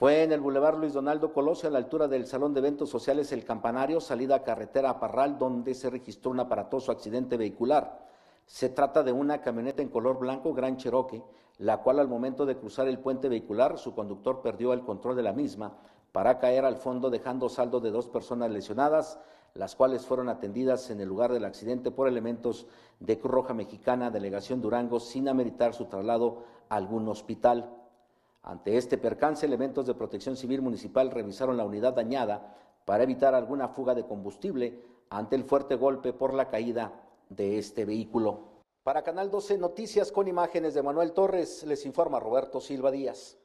Fue en el Boulevard Luis Donaldo Colosio, a la altura del Salón de Eventos Sociales El Campanario, salida a carretera a Parral, donde se registró un aparatoso accidente vehicular. Se trata de una camioneta en color blanco Gran Cherokee, la cual al momento de cruzar el puente vehicular, su conductor perdió el control de la misma para caer al fondo dejando saldo de dos personas lesionadas, las cuales fueron atendidas en el lugar del accidente por elementos de Cruz Roja Mexicana, Delegación Durango, sin ameritar su traslado a algún hospital. Ante este percance, elementos de protección civil municipal revisaron la unidad dañada para evitar alguna fuga de combustible ante el fuerte golpe por la caída de este vehículo. Para Canal 12 Noticias con imágenes de Manuel Torres, les informa Roberto Silva Díaz.